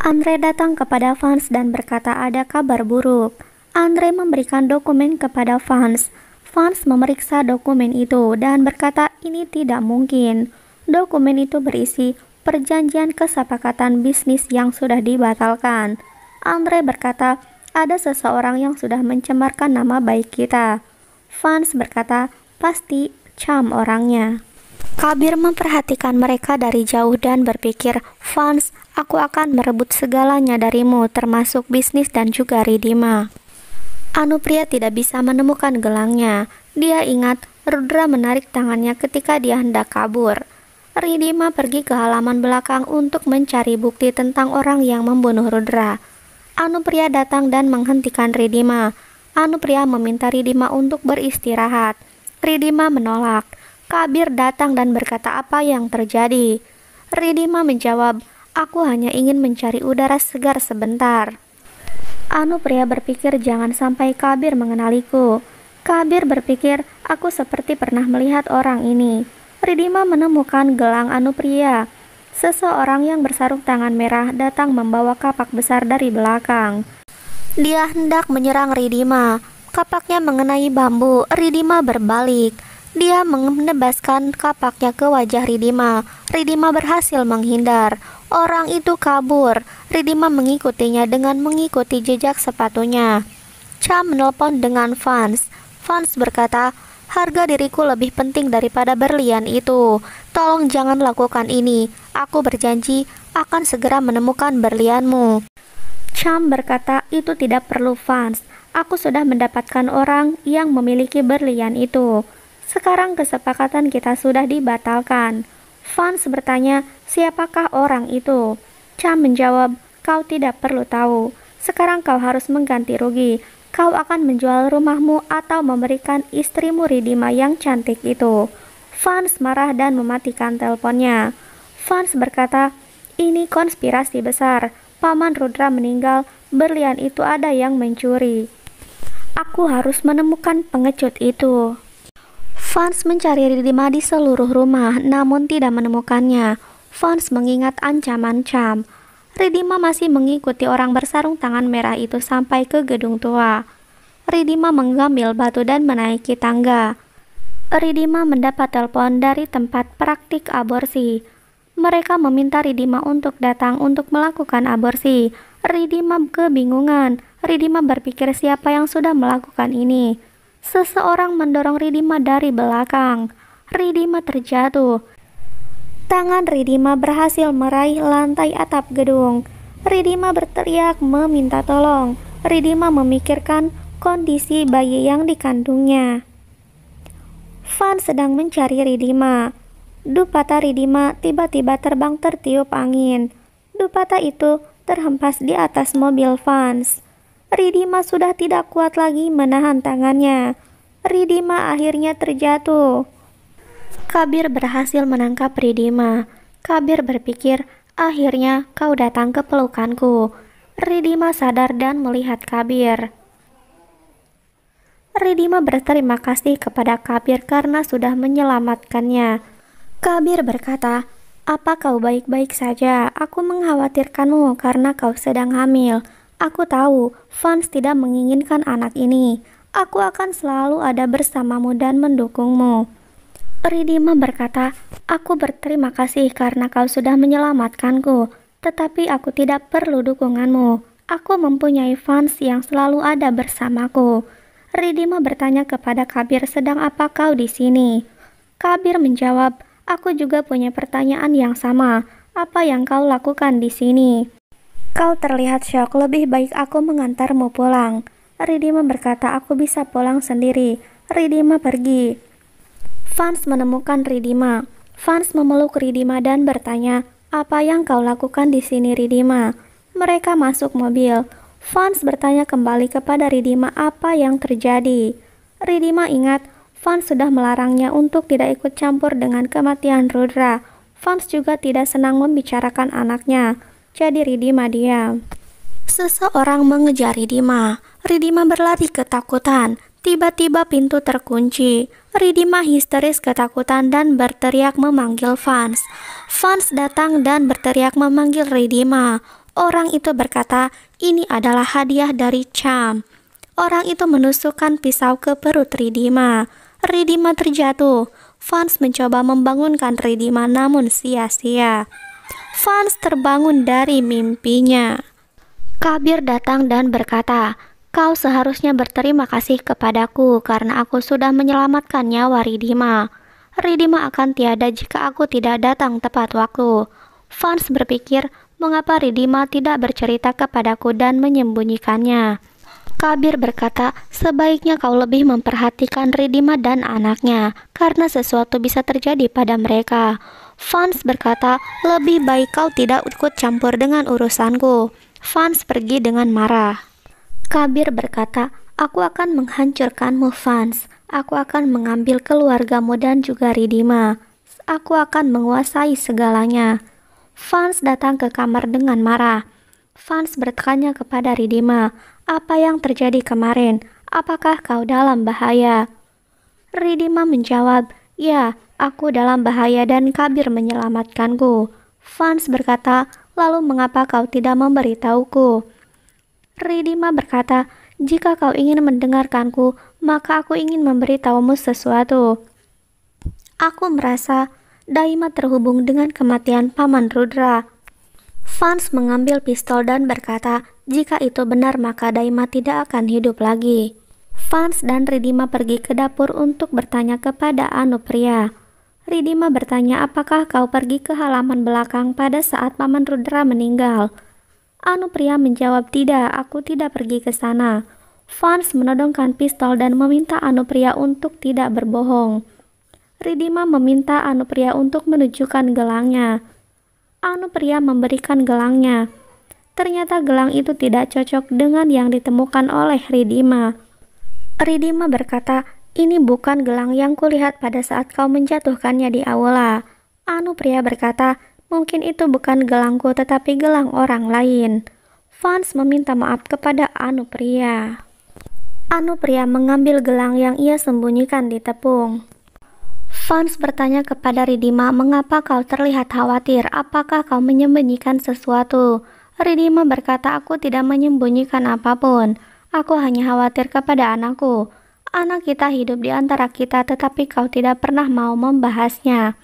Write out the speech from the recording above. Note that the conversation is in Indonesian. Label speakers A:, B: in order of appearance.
A: Andre datang kepada Vans dan berkata ada kabar buruk. Andre memberikan dokumen kepada Vans. Vans memeriksa dokumen itu dan berkata ini tidak mungkin. Dokumen itu berisi perjanjian kesepakatan bisnis yang sudah dibatalkan. Andre berkata, ada seseorang yang sudah mencemarkan nama baik kita. Vans berkata, pasti cam orangnya. Kabir memperhatikan mereka dari jauh dan berpikir, Fans, aku akan merebut segalanya darimu, termasuk bisnis dan juga Ridima. Anupria tidak bisa menemukan gelangnya. Dia ingat, Rudra menarik tangannya ketika dia hendak kabur. Ridima pergi ke halaman belakang untuk mencari bukti tentang orang yang membunuh Rudra. Anupria datang dan menghentikan Ridima. Anupria meminta Ridima untuk beristirahat. Ridima menolak. Kabir datang dan berkata apa yang terjadi. Ridima menjawab, aku hanya ingin mencari udara segar sebentar. Anu Pria berpikir jangan sampai Kabir mengenaliku. Kabir berpikir, aku seperti pernah melihat orang ini. Ridima menemukan gelang Anu Pria. Seseorang yang bersarung tangan merah datang membawa kapak besar dari belakang. Dia hendak menyerang Ridima. Kapaknya mengenai bambu, Ridima berbalik. Dia menebaskan kapaknya ke wajah Ridima. Ridima berhasil menghindar. Orang itu kabur. Ridima mengikutinya dengan mengikuti jejak sepatunya. Cha menelpon dengan Vance. Vance berkata, harga diriku lebih penting daripada berlian itu. Tolong jangan lakukan ini. Aku berjanji akan segera menemukan berlianmu. Cham berkata, itu tidak perlu Vance. Aku sudah mendapatkan orang yang memiliki berlian itu. Sekarang kesepakatan kita sudah dibatalkan. Fans bertanya, siapakah orang itu? Cha menjawab, kau tidak perlu tahu. Sekarang kau harus mengganti rugi. Kau akan menjual rumahmu atau memberikan istrimu Ridima yang cantik itu. Fans marah dan mematikan teleponnya. Fans berkata, ini konspirasi besar. Paman Rudra meninggal, berlian itu ada yang mencuri. Aku harus menemukan pengecut itu. Fans mencari Ridima di seluruh rumah namun tidak menemukannya. Fans mengingat ancaman Cham. Ridima masih mengikuti orang bersarung tangan merah itu sampai ke gedung tua. Ridima mengambil batu dan menaiki tangga. Ridima mendapat telepon dari tempat praktik aborsi. Mereka meminta Ridima untuk datang untuk melakukan aborsi. Ridima kebingungan. Ridima berpikir siapa yang sudah melakukan ini. Seseorang mendorong Ridima dari belakang. Ridima terjatuh. Tangan Ridima berhasil meraih lantai atap gedung. Ridima berteriak meminta tolong. Ridima memikirkan kondisi bayi yang dikandungnya. Van sedang mencari Ridima. Dupata Ridima tiba-tiba terbang tertiup angin. Dupata itu terhempas di atas mobil Vans. Ridima sudah tidak kuat lagi menahan tangannya. Ridima akhirnya terjatuh. Kabir berhasil menangkap Ridima. Kabir berpikir, akhirnya kau datang ke pelukanku. Ridima sadar dan melihat Kabir. Ridima berterima kasih kepada Kabir karena sudah menyelamatkannya. Kabir berkata, apa kau baik-baik saja? Aku mengkhawatirkanmu karena kau sedang hamil. Aku tahu fans tidak menginginkan anak ini. Aku akan selalu ada bersamamu dan mendukungmu. Ridima berkata, Aku berterima kasih karena kau sudah menyelamatkanku, tetapi aku tidak perlu dukunganmu. Aku mempunyai fans yang selalu ada bersamaku. Ridima bertanya kepada Kabir sedang apa kau di sini. Kabir menjawab, aku juga punya pertanyaan yang sama. Apa yang kau lakukan di sini? Kau terlihat syok, lebih baik aku mengantarmu pulang. Ridima berkata aku bisa pulang sendiri. Ridima pergi. Fans menemukan Ridima. Fans memeluk Ridima dan bertanya, apa yang kau lakukan di sini Ridima? Mereka masuk mobil. Fans bertanya kembali kepada Ridima apa yang terjadi. Ridima ingat, Fans sudah melarangnya untuk tidak ikut campur dengan kematian Rudra. Fans juga tidak senang membicarakan anaknya jadi Ridima diam. Seseorang mengejar Ridima. Ridima berlari ketakutan. Tiba-tiba pintu terkunci. Ridima histeris ketakutan dan berteriak memanggil fans. Fans datang dan berteriak memanggil Ridima. Orang itu berkata, ini adalah hadiah dari Cham. Orang itu menusukkan pisau ke perut Ridima. Ridima terjatuh. Fans mencoba membangunkan Ridima namun sia-sia. Fans terbangun dari mimpinya. Kabir datang dan berkata, Kau seharusnya berterima kasih kepadaku karena aku sudah menyelamatkan nyawa Ridima. Ridima akan tiada jika aku tidak datang tepat waktu. Fans berpikir, mengapa Ridima tidak bercerita kepadaku dan menyembunyikannya. Kabir berkata, sebaiknya kau lebih memperhatikan Ridima dan anaknya, karena sesuatu bisa terjadi pada mereka. Fans berkata, "Lebih baik kau tidak ikut campur dengan urusanku." Fans pergi dengan marah. Kabir berkata, "Aku akan menghancurkanmu, Fans. Aku akan mengambil keluargamu dan juga Ridima. Aku akan menguasai segalanya." Fans datang ke kamar dengan marah. Fans bertanya kepada Ridima, "Apa yang terjadi kemarin? Apakah kau dalam bahaya?" Ridima menjawab, "Ya, Aku dalam bahaya dan Kabir menyelamatkanku. Fans berkata, lalu mengapa kau tidak memberitahuku? Ridima berkata, jika kau ingin mendengarkanku, maka aku ingin memberitahumu sesuatu. Aku merasa Daima terhubung dengan kematian Paman Rudra. Fans mengambil pistol dan berkata, jika itu benar maka Daima tidak akan hidup lagi. Fans dan Ridima pergi ke dapur untuk bertanya kepada Anupria. Ridima bertanya apakah kau pergi ke halaman belakang pada saat Paman Rudra meninggal. Anu pria menjawab tidak, aku tidak pergi ke sana. Fans menodongkan pistol dan meminta anu pria untuk tidak berbohong. Ridima meminta anu pria untuk menunjukkan gelangnya. pria memberikan gelangnya. Ternyata gelang itu tidak cocok dengan yang ditemukan oleh Ridima. Ridima berkata, ini bukan gelang yang kulihat pada saat kau menjatuhkannya di aula. Anu pria berkata, mungkin itu bukan gelangku tetapi gelang orang lain. Fans meminta maaf kepada Anu pria. Anu pria mengambil gelang yang ia sembunyikan di tepung. Fans bertanya kepada Ridima mengapa kau terlihat khawatir, apakah kau menyembunyikan sesuatu? Ridima berkata aku tidak menyembunyikan apapun, aku hanya khawatir kepada anakku anak kita hidup di antara kita, tetapi kau tidak pernah mau membahasnya.